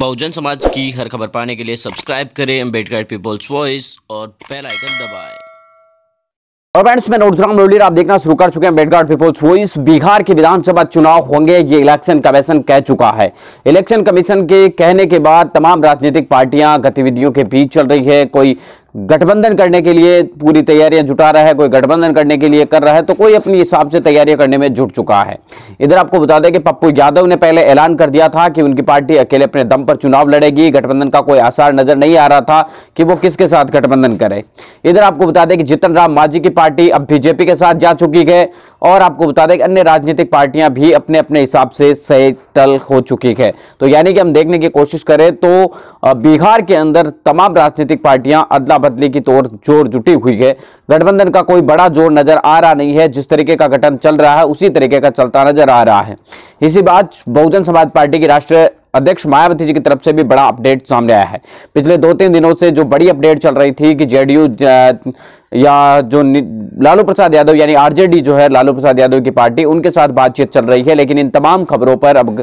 बहुजन समाज की हर खबर पाने के लिए सब्सक्राइब करें अम्बेडकर पीपल्स वॉइस और बेल आइकन दबाएं और फ्रेंड्स मैं नोटराम लोलियर आप देखना शुरू कर चुके हैं अम्बेडकर पीपल्स वॉइस बिहार के विधानसभा चुनाव होंगे ये इलेक्शन कमीशन कह चुका है इलेक्शन कमीशन के कहने के बाद तमाम राजनीतिक पार्टियां गतिविधियों के बीच चल रही है कोई गठबंधन करने के लिए पूरी तैयारियां जुटा रहा है कोई गठबंधन करने के लिए कर रहा है तो कोई अपने हिसाब से तैयारियां करने में जुट चुका है इधर आपको बता दें कि पप्पू यादव ने पहले ऐलान कर दिया था कि उनकी पार्टी अकेले अपने दम पर चुनाव लड़ेगी गठबंधन का कोई आसार नजर नहीं आ रहा था कि वो किसके साथ गठबंधन करे इधर आपको बता दें कि जीतन राम मांझी की पार्टी अब बीजेपी के साथ जा चुकी है और आपको बता दें कि अन्य राजनीतिक पार्टियां भी अपने अपने हिसाब से सेटल हो चुकी है तो यानी कि हम देखने की कोशिश करें तो बिहार के अंदर तमाम राजनीतिक पार्टियां अदला बदली की तौर जोर जुटी हुई है गठबंधन का कोई बड़ा जोर नजर आ रहा नहीं है जिस तरीके का गठन चल रहा है उसी तरीके का चलता नजर आ रहा है इसी बात बहुजन समाज पार्टी की राष्ट्रीय अध्यक्ष मायावती जी की तरफ से भी बड़ा अपडेट सामने आया है पिछले दो तीन दिनों से जो बड़ी अपडेट चल रही थी कि जेडीयू या जो लालू प्रसाद यादव यानी आरजेडी जो है लालू प्रसाद यादव की पार्टी उनके साथ बातचीत चल रही है लेकिन इन तमाम खबरों पर अब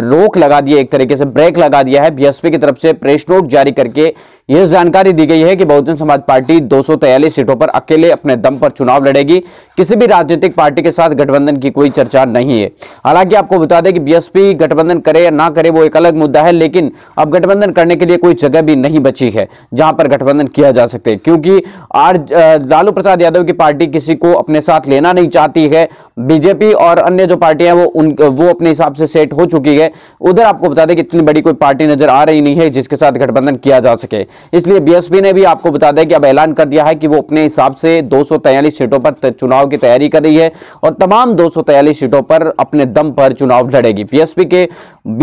रोक लगा दी एक तरीके से ब्रेक लगा दिया है बीएसपी की तरफ से प्रेस नोट जारी करके यह जानकारी दी गई है कि बहुजन समाज पार्टी दो सीटों पर अकेले अपने दम पर चुनाव लड़ेगी किसी भी राजनीतिक पार्टी के साथ गठबंधन की कोई चर्चा नहीं है हालांकि आपको बता दें कि बीएसपी गठबंधन करे या ना करे वो एक अलग मुद्दा है लेकिन अब गठबंधन करने के लिए कोई जगह भी नहीं बची है जहां पर गठबंधन किया जा सकते क्योंकि आर लालू प्रसाद यादव की पार्टी किसी को अपने साथ लेना नहीं चाहती है बीजेपी और अन्य जो पार्टियां वो उन वो अपने हिसाब से सेट हो चुकी है उधर आपको बता दें कि इतनी बड़ी कोई पार्टी नजर आ रही नहीं है जिसके साथ गठबंधन किया जा सके इसलिए बीएसपी ने भी आपको बता दें कि अब ऐलान कर दिया है कि वो अपने हिसाब से दो सीटों पर चुनाव की तैयारी कर रही है और तमाम दो सीटों पर अपने दम पर चुनाव लड़ेगी बीएसपी के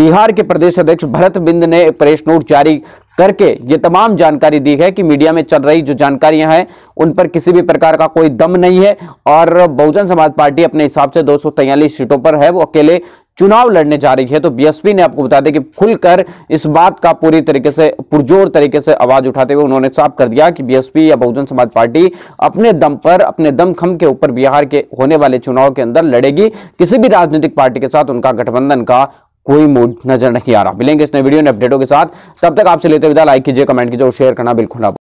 बिहार के प्रदेश अध्यक्ष भरत बिंद ने प्रेस नोट जारी करके ये तमाम जानकारी दी है कि मीडिया में चल रही जो जानकारियां हैं उन पर किसी भी प्रकार का कोई दम नहीं है और बहुजन समाज पार्टी अपने हिसाब से दो सीटों पर है वो अकेले चुनाव लड़ने जा रही है तो बीएसपी ने आपको बता दें कि खुलकर इस बात का पूरी तरीके से पुरजोर तरीके से आवाज उठाते हुए उन्होंने साफ कर दिया कि बीएसपी या बहुजन समाज पार्टी अपने दम पर अपने दमखम के ऊपर बिहार के होने वाले चुनाव के अंदर लड़ेगी किसी भी राजनीतिक पार्टी के साथ उनका गठबंधन का कोई मूड नजर नहीं आ रहा मिलेंगे इस नए वीडियो ने अपडेटों के साथ तब तक आपसे लेते विदा लाइक कीजिए कमेंट कीजिए और शेयर करना बिल्कुल ना